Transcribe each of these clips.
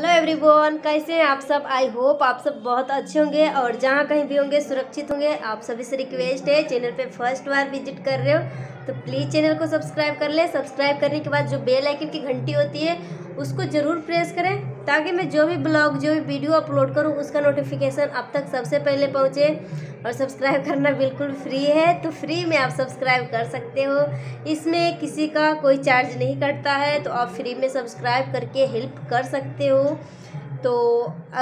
Hello everyone कैसे हैं आप सब आई होप आप सब बहुत अच्छे होंगे और जहाँ कहीं भी होंगे सुरक्षित होंगे आप सभी से रिक्वेस्ट है चैनल पे फर्स्ट बार विजिट कर रहे हो तो प्लीज़ चैनल को सब्सक्राइब कर लें सब्सक्राइब करने के बाद जो बेल आइकन की घंटी होती है उसको ज़रूर प्रेस करें ताकि मैं जो भी ब्लॉग जो भी वीडियो अपलोड करूँ उसका नोटिफिकेशन अब तक सबसे पहले पहुँचे और सब्सक्राइब करना बिल्कुल फ्री है तो फ्री में आप सब्सक्राइब कर सकते हो इसमें किसी का कोई चार्ज नहीं कटता है तो आप फ्री में सब्सक्राइब करके हेल्प कर सकते हो तो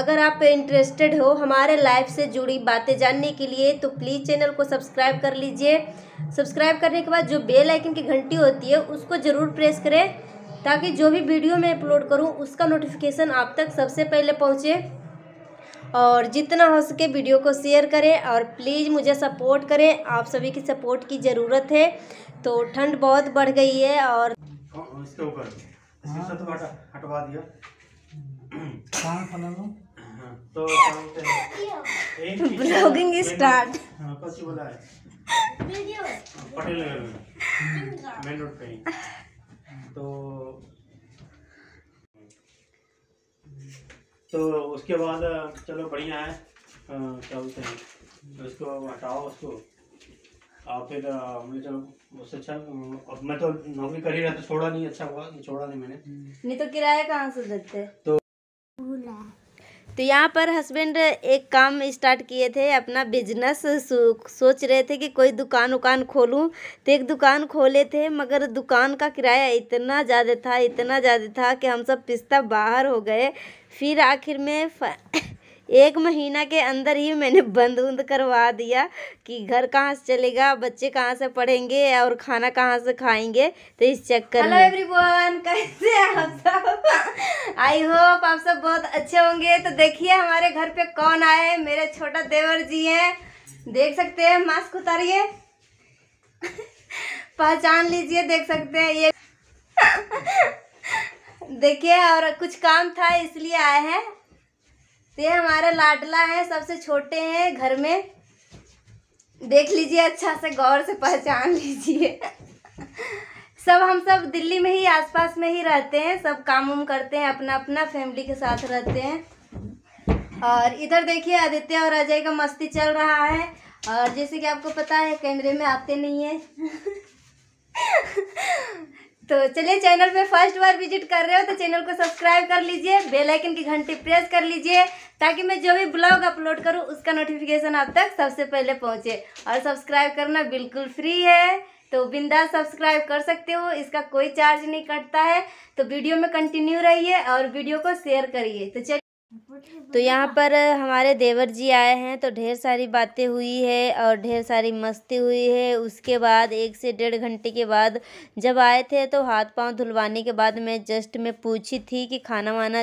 अगर आप इंटरेस्टेड हो हमारे लाइफ से जुड़ी बातें जानने के लिए तो प्लीज़ चैनल को सब्सक्राइब कर लीजिए सब्सक्राइब करने के बाद जो बेल आइकन की घंटी होती है उसको ज़रूर प्रेस करें ताकि जो भी वीडियो मैं अपलोड करूँ उसका नोटिफिकेशन आप तक सबसे पहले पहुँचे और जितना हो सके वीडियो को शेयर करें और प्लीज़ मुझे सपोर्ट करें आप सभी की सपोर्ट की ज़रूरत है तो ठंड बहुत बढ़ गई है और हाँ, हाँ, इसके ऊपर हाँ, तो हटवा दिया तो ब्लॉगिंग स्टार्ट बोला है पटेल मेन रोड पे तो तो उसके बाद चलो बढ़िया है क्या बोलते हैं उसको तो हटाओ उसको और फिर हमने चलो उससे अच्छा अब मैं तो नौकरी कर ही रहा था छोड़ा नहीं अच्छा हुआ छोड़ा नहीं मैंने नहीं तो किराया कहाँ से देते तो तो यहाँ पर हस्बैंड एक काम स्टार्ट किए थे अपना बिजनेस सोच रहे थे कि कोई दुकान उकान खोलूँ तो एक दुकान खोले थे मगर दुकान का किराया इतना ज़्यादा था इतना ज़्यादा था कि हम सब पिस्ता बाहर हो गए फिर आखिर में फ एक महीना के अंदर ही मैंने बंद उंद करवा दिया कि घर कहाँ से चलेगा बच्चे कहाँ से पढ़ेंगे और खाना कहाँ से खाएंगे तो इस चक्कर हेलो एवरीवन कैसे आप सब आई होप आप सब बहुत अच्छे होंगे तो देखिए हमारे घर पे कौन आए मेरे छोटा देवर जी हैं देख सकते हैं मास्क उतारिए पहचान लीजिए देख सकते हैं ये देखिए और कुछ काम था इसलिए आए हैं तो ये हमारा लाडला है सबसे छोटे हैं घर में देख लीजिए अच्छा से गौर से पहचान लीजिए सब हम सब दिल्ली में ही आसपास में ही रहते हैं सब काम उम करते हैं अपना अपना फैमिली के साथ रहते हैं और इधर देखिए आदित्य और अजय का मस्ती चल रहा है और जैसे कि आपको पता है कैमरे में आते नहीं हैं तो चलिए चैनल पे फर्स्ट बार विजिट कर रहे हो तो चैनल को सब्सक्राइब कर लीजिए बेल आइकन की घंटी प्रेस कर लीजिए ताकि मैं जो भी ब्लॉग अपलोड करूँ उसका नोटिफिकेशन आप तक सबसे पहले पहुँचे और सब्सक्राइब करना बिल्कुल फ्री है तो बिंदा सब्सक्राइब कर सकते हो इसका कोई चार्ज नहीं कटता है तो वीडियो में कंटिन्यू रहिए और वीडियो को शेयर करिए तो चलिए तो यहाँ पर हमारे देवर जी आए हैं तो ढेर सारी बातें हुई है और ढेर सारी मस्ती हुई है उसके बाद एक से डेढ़ घंटे के बाद जब आए थे तो हाथ पांव धुलवाने के बाद मैं जस्ट में पूछी थी कि खाना वाना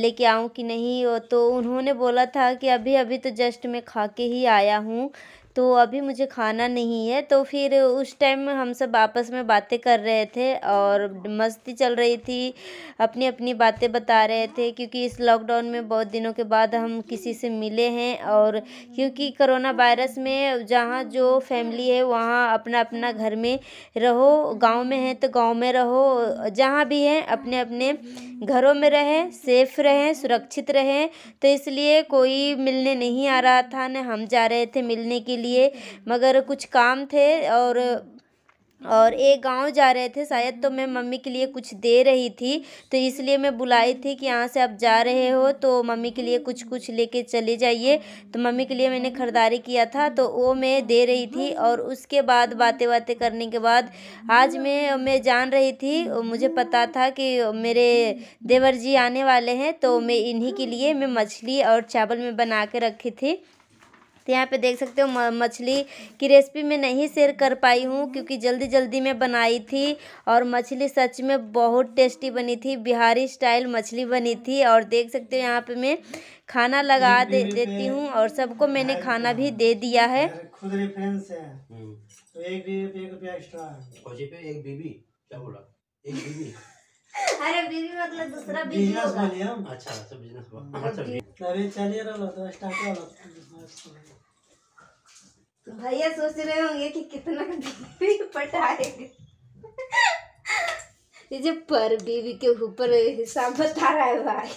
लेके आऊँ कि नहीं तो उन्होंने बोला था कि अभी अभी तो जस्ट मैं खा के ही आया हूँ तो अभी मुझे खाना नहीं है तो फिर उस टाइम हम सब आपस में बातें कर रहे थे और मस्ती चल रही थी अपनी अपनी बातें बता रहे थे क्योंकि इस लॉकडाउन में बहुत दिनों के बाद हम किसी से मिले हैं और क्योंकि करोना वायरस में जहाँ जो फैमिली है वहाँ अपना अपना घर में रहो गांव में है तो गांव में रहो जहाँ भी हैं अपने अपने घरों में रहें सेफ रहें सुरक्षित रहें तो इसलिए कोई मिलने नहीं आ रहा था न हम जा रहे थे मिलने के लिए लिए मगर कुछ काम थे और और एक गांव जा रहे थे शायद तो मैं मम्मी के लिए कुछ दे रही थी तो इसलिए मैं बुलाई थी कि यहाँ से आप जा रहे हो तो मम्मी के लिए कुछ कुछ लेके चले जाइए तो मम्मी के लिए मैंने ख़रीदारी किया था तो वो मैं दे रही थी और उसके बाद बातें बातें करने के बाद आज मैं मैं जान रही थी मुझे पता था कि मेरे देवर जी आने वाले हैं तो मैं इन्हीं के लिए मैं मछली और चावल में बना के रखी थी तो यहाँ पे देख सकते हो मछली की रेसिपी मैं नहीं शेयर कर पाई हूँ क्योंकि जल्दी जल्दी मैं बनाई थी और मछली सच में बहुत टेस्टी बनी थी बिहारी स्टाइल मछली बनी थी और देख सकते हो यहाँ पे मैं खाना लगा दे, देती हूँ और सबको मैंने खाना भी दे दिया है खुद रेफरेंस है हम्म। तो एक बीबी मतलब दूसरा बिजनेस वाली अच्छा बिजनेस अच्छा हाँ, हम्म। अरे चलिए तो भैया सोच रहे होंगे कि कितना पटाएंगे ये जो पर बीवी के ऊपर हिसाब बता रहा है भाई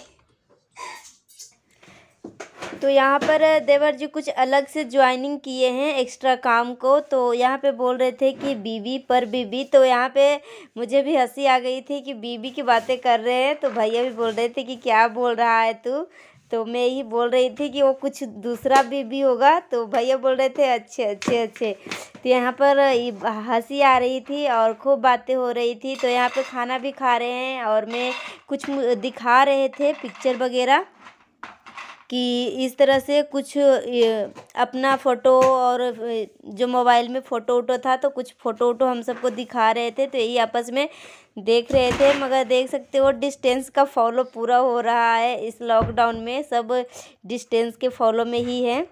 तो यहाँ पर देवर जी कुछ अलग से ज्वाइनिंग किए हैं एक्स्ट्रा काम को तो यहाँ पे बोल रहे थे कि बीवी पर बीवी तो यहाँ पे मुझे भी हंसी आ गई थी कि बीवी की बातें कर रहे हैं तो भैया भी बोल रहे थे कि क्या बोल रहा है तू तो मैं यही बोल रही थी कि वो कुछ दूसरा भी भी होगा तो भैया बोल रहे थे अच्छे अच्छे अच्छे तो यहाँ पर हंसी आ रही थी और खूब बातें हो रही थी तो यहाँ पे खाना भी खा रहे हैं और मैं कुछ दिखा रहे थे पिक्चर वगैरह कि इस तरह से कुछ अपना फ़ोटो और जो मोबाइल में फ़ोटो वोटो था तो कुछ फ़ोटो वोटो हम सबको दिखा रहे थे तो यही आपस में देख रहे थे मगर देख सकते हो डिस्टेंस का फॉलो पूरा हो रहा है इस लॉकडाउन में सब डिस्टेंस के फॉलो में ही है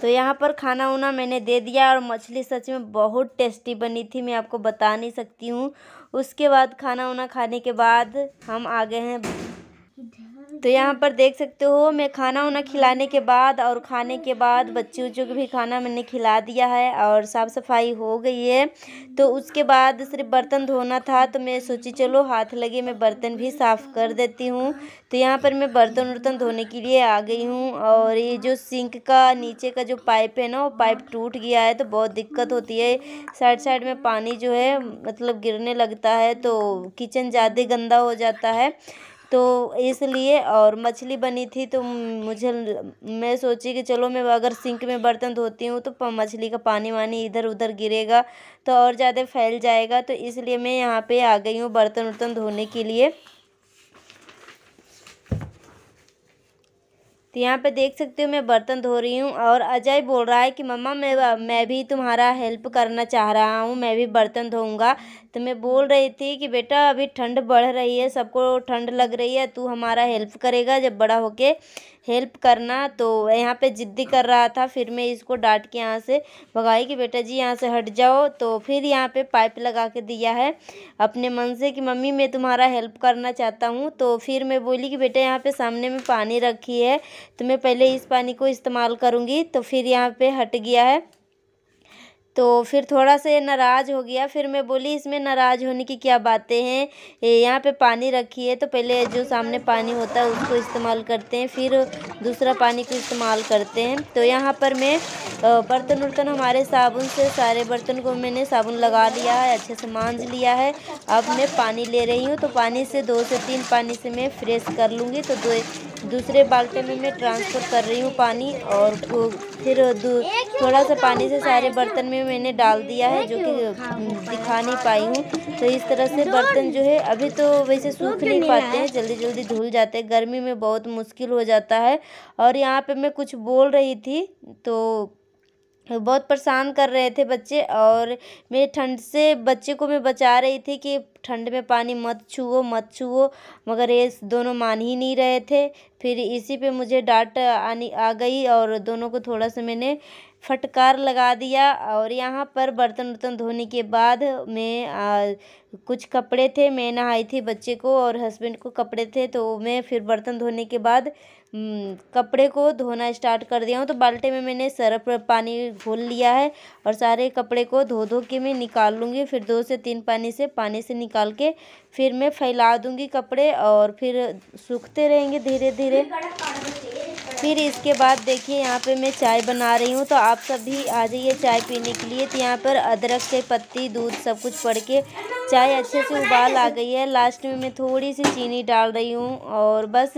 तो यहाँ पर खाना उना मैंने दे दिया और मछली सच में बहुत टेस्टी बनी थी मैं आपको बता नहीं सकती हूँ उसके बाद खाना उना खाने के बाद हम आ गए हैं तो यहाँ पर देख सकते हो मैं खाना उना खिलाने के बाद और खाने के बाद बच्चे उच्चों को भी खाना मैंने खिला दिया है और साफ़ सफाई हो गई है तो उसके बाद सिर्फ बर्तन धोना था तो मैं सोची चलो हाथ लगे मैं बर्तन भी साफ़ कर देती हूँ तो यहाँ पर मैं बर्तन वर्तन धोने के लिए आ गई हूँ और ये जो सिंक का नीचे का जो पाइप है ना वो पाइप टूट गया है तो बहुत दिक्कत होती है साइड साइड में पानी जो है मतलब गिरने लगता है तो किचन ज़्यादा गंदा हो जाता है तो इसलिए और मछली बनी थी तो मुझे मैं सोची कि चलो मैं अगर सिंक में बर्तन धोती हूँ तो मछली का पानी वानी इधर उधर गिरेगा तो और ज़्यादा फैल जाएगा तो इसलिए मैं यहाँ पे आ गई हूँ बर्तन वर्तन धोने के लिए तो यहाँ पे देख सकते हो मैं बर्तन धो रही हूँ और अजय बोल रहा है कि मम्मा मैं मैं भी तुम्हारा हेल्प करना चाह रहा हूँ मैं भी बर्तन धोऊँगा तो मैं बोल रही थी कि बेटा अभी ठंड बढ़ रही है सबको ठंड लग रही है तू हमारा हेल्प करेगा जब बड़ा होके हेल्प करना तो यहाँ पे ज़िद्दी कर रहा था फिर मैं इसको डांट के यहाँ से भगाई कि बेटा जी यहाँ से हट जाओ तो फिर यहाँ पे पाइप लगा के दिया है अपने मन से कि मम्मी मैं तुम्हारा हेल्प करना चाहता हूँ तो फिर मैं बोली कि बेटा यहाँ पे सामने में पानी रखी है तो मैं पहले इस पानी को इस्तेमाल करूँगी तो फिर यहाँ पर हट गया है तो फिर थोड़ा सा ये नाराज़ हो गया फिर मैं बोली इसमें नाराज़ होने की क्या बातें हैं यहाँ पे पानी रखी है तो पहले जो सामने पानी होता है उसको इस्तेमाल करते हैं फिर दूसरा पानी को इस्तेमाल करते हैं तो यहाँ पर मैं बर्तन उर्तन हमारे साबुन से सारे बर्तन को मैंने साबुन लगा लिया है अच्छे से मांझ लिया है अब मैं पानी ले रही हूँ तो पानी से दो से तीन पानी से मैं फ्रेश कर लूँगी तो दो दूसरे बाल्टी में मैं ट्रांसफ़र कर रही हूँ पानी और फिर थोड़ा सा पानी से सारे बर्तन में में मैंने डाल दिया है जो कि दिखा नहीं पाई हूँ तो इस तरह से बर्तन जो है अभी तो वैसे सूख नहीं पाते हैं जल्दी जल्दी धुल जाते हैं गर्मी में बहुत मुश्किल हो जाता है और यहाँ पे मैं कुछ बोल रही थी तो बहुत परेशान कर रहे थे बच्चे और मेरे ठंड से बच्चे को मैं बचा रही थी कि ठंड में पानी मत छुओ मत छुओ मगर ये दोनों मान ही नहीं रहे थे फिर इसी पे मुझे डांट आनी आ गई और दोनों को थोड़ा सा मैंने फटकार लगा दिया और यहाँ पर बर्तन वर्तन धोने के बाद मैं आ, कुछ कपड़े थे मैं नहाई थी बच्चे को और हस्बैंड को कपड़े थे तो मैं फिर बर्तन धोने के बाद हम्म, कपड़े को धोना स्टार्ट कर दिया हूँ तो बाल्टी में मैंने सर्फ पानी घोल लिया है और सारे कपड़े को धो धो के मैं निकाल लूँगी फिर दो से तीन पानी से पानी से निकाल के फिर मैं फैला दूँगी कपड़े और फिर सूखते रहेंगे धीरे धीरे फिर इसके बाद देखिए यहाँ पे मैं चाय बना रही हूँ तो आप सब भी आ जाइए चाय पीने के लिए तो यहाँ पर अदरक के पत्ती दूध सब कुछ पड़ के चाय अच्छे से उबाल आ गई है लास्ट में मैं थोड़ी सी चीनी डाल रही हूँ और बस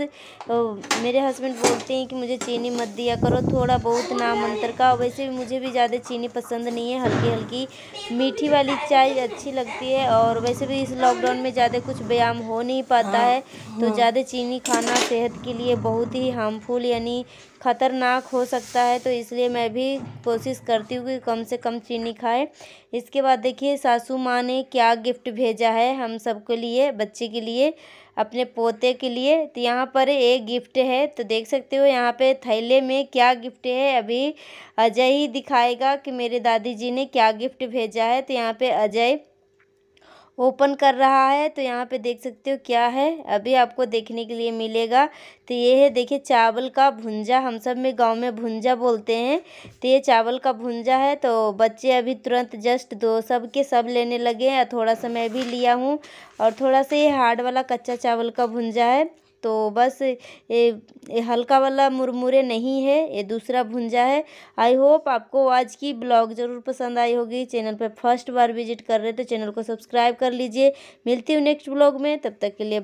मेरे हस्बैंड बोलते हैं कि मुझे चीनी मत दिया करो थोड़ा बहुत नाम अंतर का वैसे भी मुझे भी ज़्यादा चीनी पसंद नहीं है हल्की हल्की मीठी वाली चाय अच्छी लगती है और वैसे भी इस लॉकडाउन में ज़्यादा कुछ व्यायाम हो नहीं पाता है तो हाँ। ज़्यादा चीनी खाना सेहत के लिए बहुत ही हार्मफुल यानी ख़तरनाक हो सकता है तो इसलिए मैं भी कोशिश करती हूँ कि कम से कम चीनी खाए इसके बाद देखिए सासू माँ ने क्या गिफ्ट गिफ्ट भेजा है हम सबके लिए बच्चे के लिए अपने पोते के लिए तो यहाँ पर एक गिफ्ट है तो देख सकते हो यहाँ पे थैले में क्या गिफ्ट है अभी अजय ही दिखाएगा कि मेरे दादी जी ने क्या गिफ्ट भेजा है तो यहाँ पे अजय ओपन कर रहा है तो यहाँ पे देख सकते हो क्या है अभी आपको देखने के लिए मिलेगा तो ये है देखिए चावल का भुंजा हम सब में गांव में भुंजा बोलते हैं तो ये चावल का भुंजा है तो बच्चे अभी तुरंत जस्ट दो सब के सब लेने लगे हैं थोड़ा सा मैं भी लिया हूँ और थोड़ा सा ये हार्ड वाला कच्चा चावल का भुंजा है तो बस ये हल्का वाला मुरमुरे नहीं है ये दूसरा भुंजा है आई होप आपको आज की ब्लॉग ज़रूर पसंद आई होगी चैनल पर फर्स्ट बार विजिट कर रहे तो चैनल को सब्सक्राइब कर लीजिए मिलती हूँ नेक्स्ट ब्लॉग में तब तक के लिए